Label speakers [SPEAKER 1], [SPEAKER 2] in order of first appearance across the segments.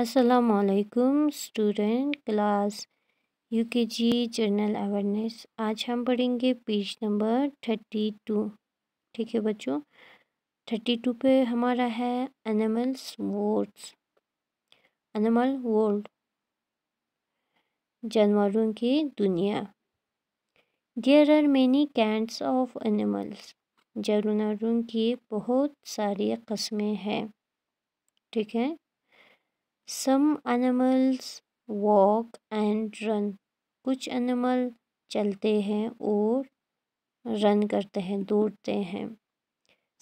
[SPEAKER 1] असलकुम student class you के जी journal awareness आज हम पढ़ेंगे पेज नंबर थर्टी टू ठीक है बच्चों थर्टी टू पे हमारा है एनिमल्स वर्ड्स एनिमल वर्ल्ड जानवरों की दुनिया there are many kinds of animals जानवरों की बहुत सारी कस्में हैं ठीक है some animals walk and run कुछ एनिमल चलते हैं और रन करते हैं दौड़ते हैं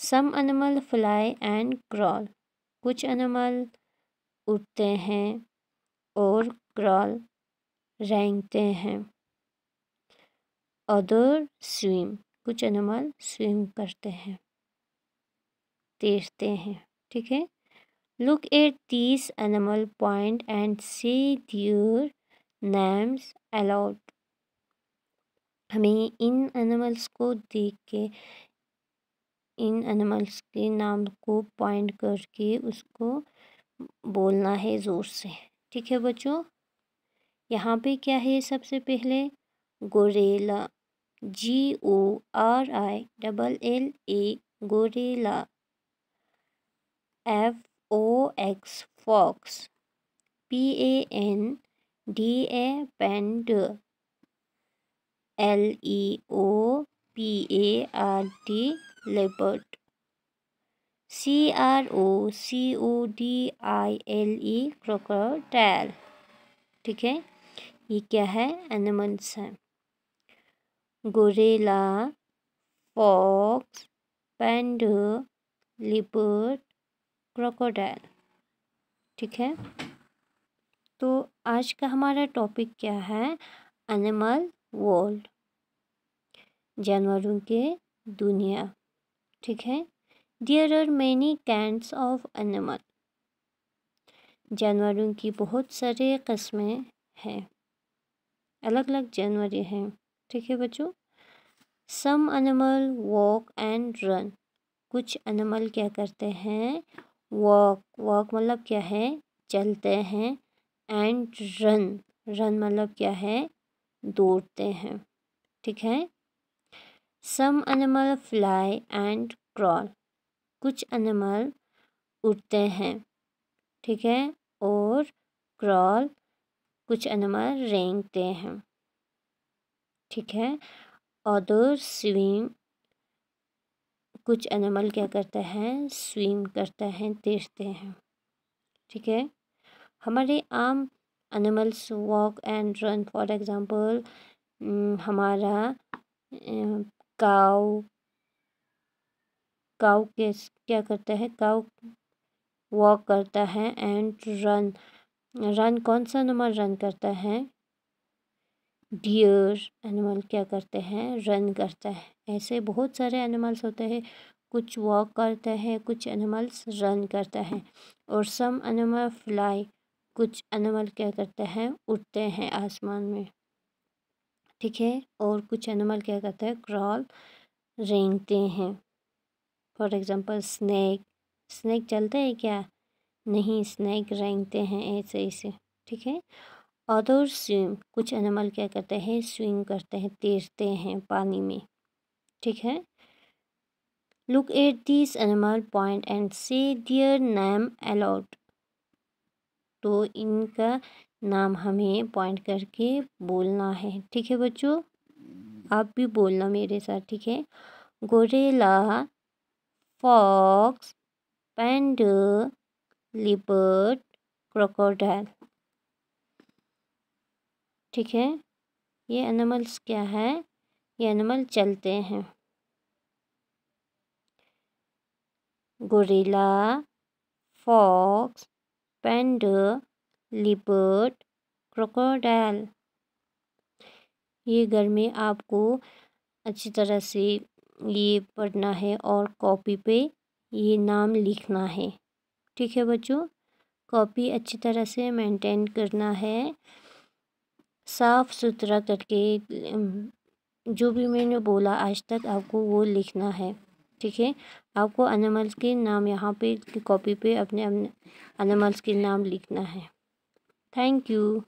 [SPEAKER 1] some animal fly and crawl कुछ एनिमल उठते हैं और क्रॉल रेंगते हैं अदर स्विम कुछ एनिमल स्विम करते हैं तैरते हैं ठीक है Look at these animal point and C their names aloud. हमें इन एनिमल्स को देख के इन एनिमल्स के नाम को पॉइंट करके उसको बोलना है ज़ोर से ठीक है बच्चों यहाँ पे क्या है सबसे पहले gorilla G O R I double L A gorilla F O X fox P A N D A panda L E O P A R D leopard C R O C O D I L E crocodile ठीक है ये क्या है animals हैं gorilla fox panda leopard crocodile ठीक है तो आज का हमारा टॉपिक क्या है एनिमल वर्ल्ड जानवरों के दुनिया ठीक है there are many kinds of animal जानवरों की बहुत सारे कस्में हैं अलग अलग जानवर हैं ठीक है बच्चों some animal walk and run कुछ एनिमल क्या करते हैं वॉक वॉक मतलब क्या है चलते हैं एंड रन रन मतलब क्या है दौड़ते हैं ठीक है some animal fly and crawl कुछ एनिमल उड़ते हैं ठीक है और क्रॉल कुछ एनिमल रेंगते हैं ठीक है अदर स्विम कुछ एनिमल क्या करता है स्विम करता है तैरते हैं ठीक है हमारे आम animals walk and run for example हमारा काउ काउ के क्या करता है काउ वॉक करता है एंड रन रन कौन सा नंबर रन करता है डियर एनिमल क्या करते हैं रन करता है ऐसे बहुत सारे एनिमल्स होते हैं कुछ वॉक करते हैं कुछ एनिमल्स रन करते हैं और सम एनिमल फ्लाई कुछ एनिमल क्या करते हैं उड़ते हैं आसमान में ठीक है और कुछ एनिमल क्या करते हैं क्रॉल रेंगते हैं फॉर एग्ज़ाम्पल स्नैक स्नैक चलते हैं क्या नहीं स्नैक रेंगते हैं ऐसे ऐसे ठीक है अदर स्विम कुछ एनिमल क्या करते हैं स्विम करते हैं तैरते हैं पानी में ठीक है look at this animal point and say their name aloud तो इनका नाम हमें पॉइंट करके बोलना है ठीक है बच्चों आप भी बोलना मेरे साथ ठीक है gorilla fox panda leopard crocodile ठीक है ये एनिमल्स क्या है ये एनिमल चलते हैं gorilla fox panda leopard crocodile ये घर में आपको अच्छी तरह से ये पढ़ना है और कॉपी पे ये नाम लिखना है ठीक है बच्चों कॉपी अच्छी तरह से मेंटेन करना है साफ़ सुथरा करके जो भी मैंने बोला आज तक आपको वो लिखना है ठीक है आपको एनिमल्स के नाम यहाँ पे कॉपी पे अपने एनिमल्स के नाम लिखना है थैंक यू